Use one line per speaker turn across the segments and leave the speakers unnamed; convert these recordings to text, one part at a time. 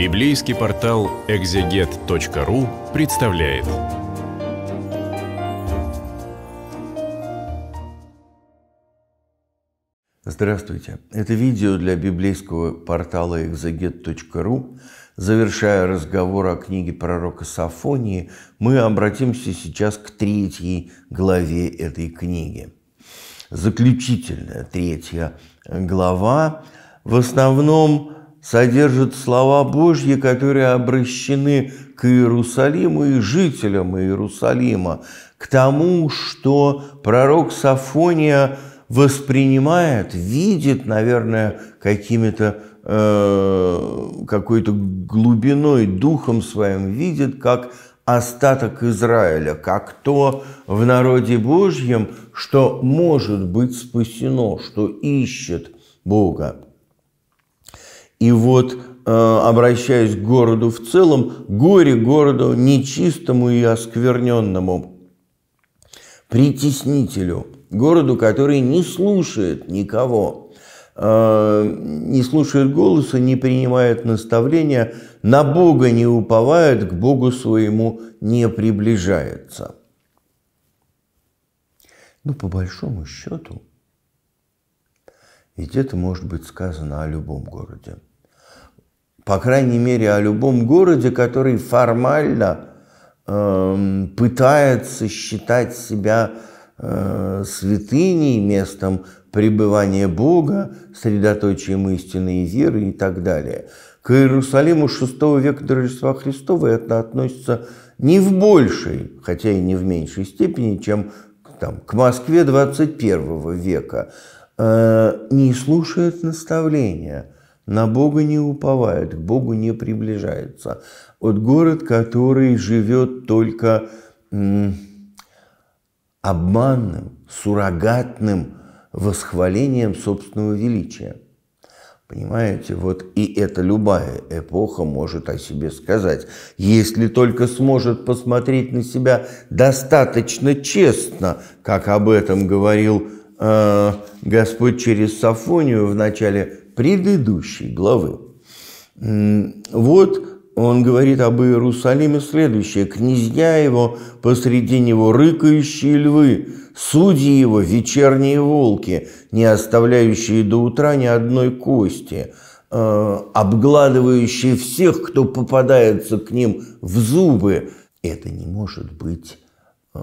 Библейский портал экзегет.ру представляет. Здравствуйте! Это видео для библейского портала экзегет.ру. Завершая разговор о книге пророка Сафонии, мы обратимся сейчас к третьей главе этой книги. Заключительная третья глава в основном содержит слова Божьи, которые обращены к Иерусалиму и жителям Иерусалима, к тому, что пророк Сафония воспринимает, видит, наверное, какими-то э, какой-то глубиной, духом своим видит, как остаток Израиля, как то в народе Божьем, что может быть спасено, что ищет Бога. И вот э, обращаясь к городу в целом, горе городу нечистому и оскверненному, притеснителю, городу, который не слушает никого, э, не слушает голоса, не принимает наставления, на Бога не уповает, к Богу своему не приближается. Ну, по большому счету, ведь это может быть сказано о любом городе – по крайней мере, о любом городе, который формально э, пытается считать себя э, святыней, местом пребывания Бога, средоточием истины и веры и так далее. К Иерусалиму VI века до Рождества Христова это относится не в большей, хотя и не в меньшей степени, чем там, к Москве 21 века, э, не слушает наставления – на Бога не уповают, к Богу не приближаются. Вот город, который живет только обманным, суррогатным восхвалением собственного величия. Понимаете, вот и это любая эпоха может о себе сказать, если только сможет посмотреть на себя достаточно честно, как об этом говорил э, Господь через Сафонию в начале предыдущей главы. Вот он говорит об Иерусалиме следующее. «Князья его, посреди него рыкающие львы, судьи его, вечерние волки, не оставляющие до утра ни одной кости, э, обгладывающие всех, кто попадается к ним в зубы». Это не может быть э,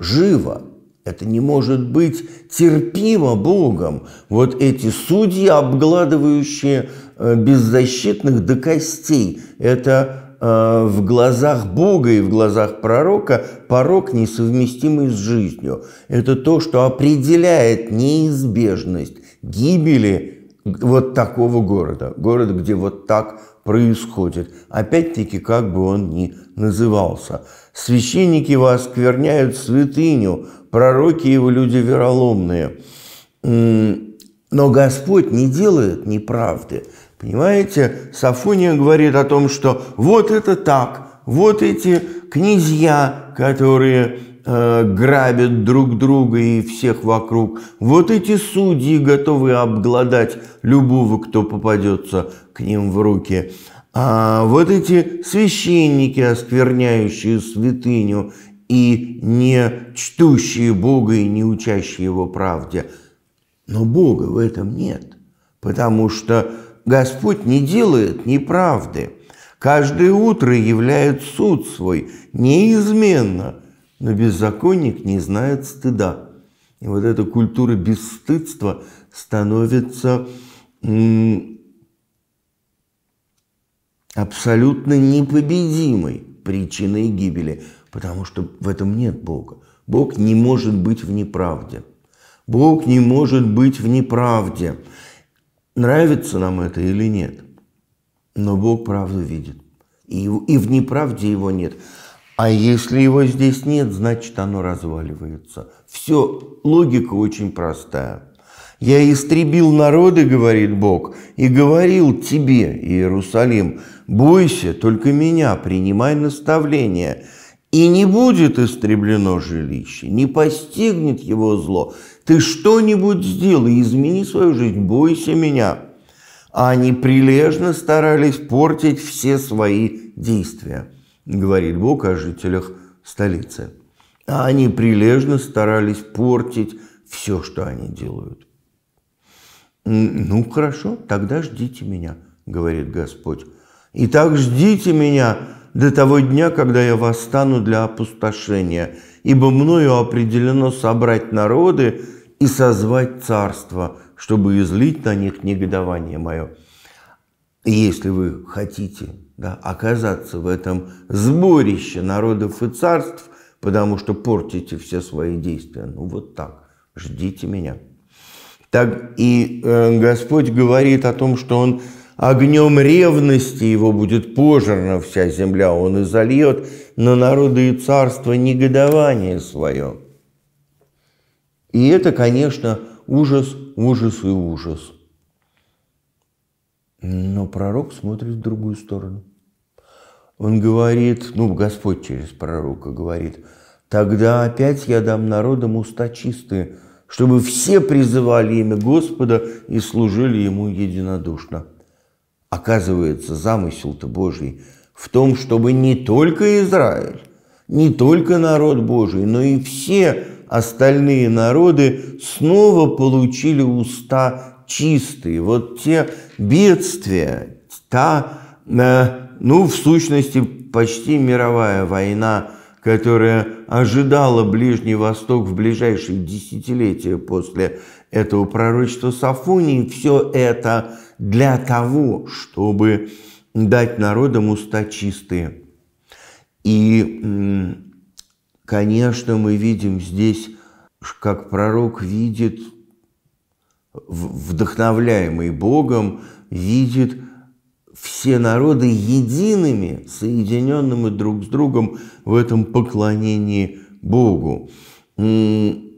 живо. Это не может быть терпимо Богом. Вот эти судьи, обгладывающие э, беззащитных до костей, это э, в глазах Бога и в глазах пророка порог, несовместимый с жизнью. Это то, что определяет неизбежность гибели вот такого города. Города, где вот так происходит. Опять-таки, как бы он ни назывался. Священники вас скверняют святыню, пророки его люди вероломные. Но Господь не делает неправды. Понимаете, Сафония говорит о том, что вот это так, вот эти князья, которые Э, грабят друг друга и всех вокруг. Вот эти судьи готовы обглодать любого, кто попадется к ним в руки. А вот эти священники, оскверняющие святыню и не чтущие Бога и не учащие Его правде. Но Бога в этом нет, потому что Господь не делает неправды. Каждое утро являет суд свой неизменно – но беззаконник не знает стыда. И вот эта культура бесстыдства становится абсолютно непобедимой причиной гибели, потому что в этом нет Бога. Бог не может быть в неправде. Бог не может быть в неправде. Нравится нам это или нет? Но Бог правду видит. И, в неправде его нет. А если его здесь нет, значит оно разваливается. Все, логика очень простая. Я истребил народы, говорит Бог, и говорил тебе, Иерусалим, бойся только меня, принимай наставление. И не будет истреблено жилище, не постигнет его зло. Ты что-нибудь сделай, измени свою жизнь, бойся меня. А они прилежно старались портить все свои действия говорит Бог о жителях столицы. А они прилежно старались портить все, что они делают. «Ну хорошо, тогда ждите меня», — говорит Господь. «И так ждите меня до того дня, когда я восстану для опустошения, ибо мною определено собрать народы и созвать царство, чтобы излить на них негодование мое» если вы хотите да, оказаться в этом сборище народов и царств, потому что портите все свои действия, ну вот так, ждите меня. Так и э, Господь говорит о том, что Он огнем ревности его будет пожрана вся земля, он и зальет на народы и царство негодование свое. И это, конечно, ужас, ужас и ужас – но пророк смотрит в другую сторону. Он говорит, ну, Господь через пророка говорит, «Тогда опять я дам народам уста чистые, чтобы все призывали имя Господа и служили Ему единодушно». Оказывается, замысел-то Божий в том, чтобы не только Израиль, не только народ Божий, но и все остальные народы снова получили уста чистые, вот те бедствия, та, э, ну, в сущности, почти мировая война, которая ожидала Ближний Восток в ближайшие десятилетия после этого пророчества Сафонии, все это для того, чтобы дать народам уста чистые. И, конечно, мы видим здесь, как пророк видит вдохновляемый Богом, видит все народы едиными, соединенными друг с другом в этом поклонении Богу. Они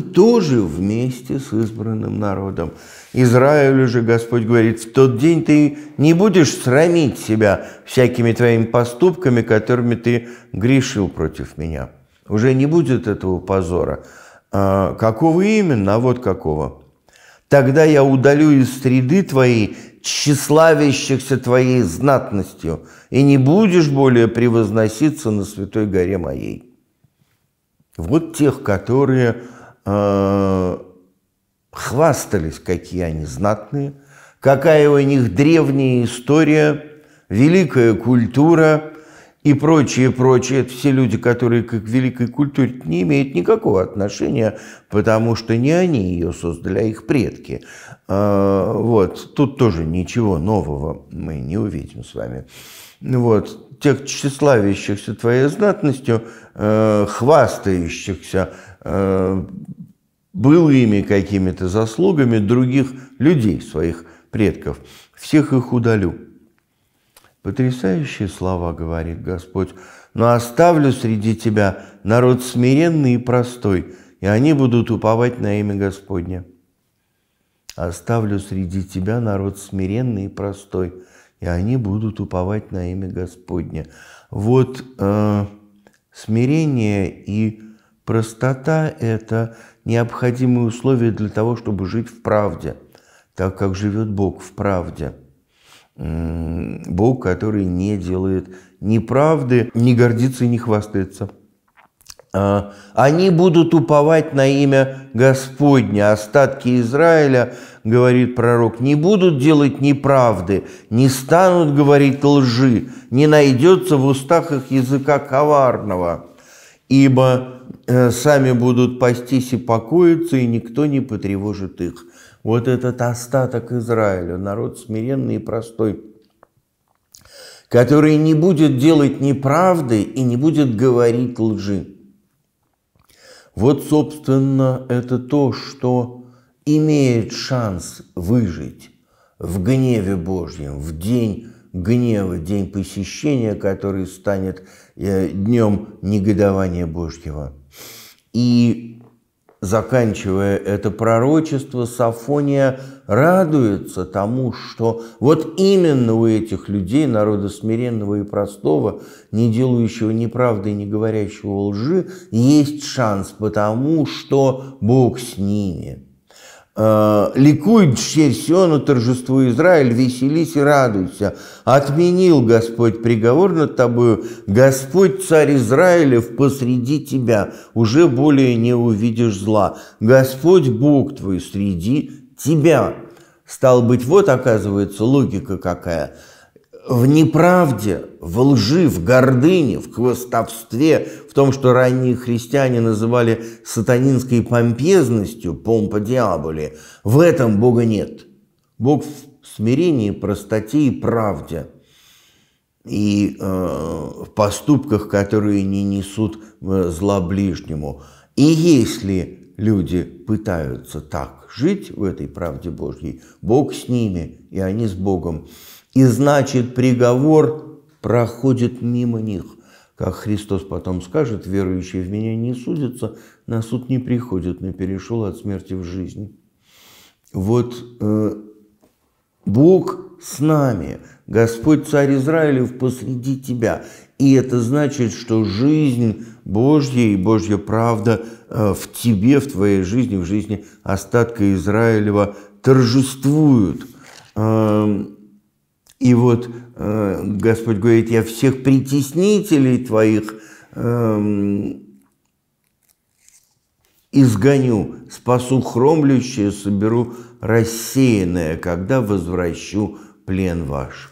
тоже вместе с избранным народом. Израилю же Господь говорит, в тот день ты не будешь срамить себя всякими твоими поступками, которыми ты грешил против меня. Уже не будет этого позора. А, какого именно? А вот какого. Тогда я удалю из среды твоей тщеславящихся твоей знатностью, и не будешь более превозноситься на святой горе моей. Вот тех, которые э, хвастались, какие они знатные, какая у них древняя история, великая культура, и прочее, прочее, это все люди, которые к великой культуре не имеют никакого отношения, потому что не они ее создали, а их предки. А, вот, тут тоже ничего нового мы не увидим с вами. Вот, тех тщеславящихся твоей знатностью, э, хвастающихся э, былыми какими-то заслугами других людей, своих предков, всех их удалю. Потрясающие слова, говорит Господь, но оставлю среди тебя народ смиренный и простой, и они будут уповать на имя Господня. Оставлю среди тебя народ смиренный и простой, и они будут уповать на имя Господня. Вот э, смирение и простота – это необходимые условия для того, чтобы жить в правде, так как живет Бог в правде – Бог, который не делает ни правды, не гордится и не хвастается. А, Они будут уповать на имя Господня. Остатки Израиля, говорит пророк, не будут делать неправды, не станут говорить лжи, не найдется в устах их языка коварного, ибо э, сами будут пастись и покоиться, и никто не потревожит их. Вот этот остаток Израиля, народ смиренный и простой, который не будет делать неправды и не будет говорить лжи. Вот, собственно, это то, что имеет шанс выжить в гневе Божьем, в день гнева, день посещения, который станет э, днем негодования Божьего. И Заканчивая это пророчество, Сафония радуется тому, что вот именно у этих людей, народа смиренного и простого, не делающего неправды и не говорящего лжи, есть шанс, потому что Бог с ними. Э, Ликует все, все на ну, торжеству Израиль, веселись и радуйся. Отменил Господь приговор над тобою, Господь царь Израилев посреди тебя, уже более не увидишь зла. Господь Бог твой среди тебя. Стал быть, вот оказывается логика какая – в неправде, в лжи, в гордыне, в хвостовстве, в том, что ранние христиане называли сатанинской помпезностью, помпа диаболи, в этом Бога нет. Бог в смирении, простоте и правде. И э, в поступках, которые не несут э, зла ближнему. И если люди пытаются так жить в этой правде Божьей, Бог с ними, и они с Богом. И значит, приговор проходит мимо них. Как Христос потом скажет, верующие в меня не судятся, на суд не приходят, но перешел от смерти в жизнь. Вот э, Бог с нами, Господь Царь Израилев посреди тебя. И это значит, что жизнь Божья и Божья правда э, в тебе, в твоей жизни, в жизни остатка Израилева торжествуют. Эм, и вот э, Господь говорит, я всех притеснителей твоих э, изгоню, спасу хромлющее, соберу рассеянное, когда возвращу плен ваш.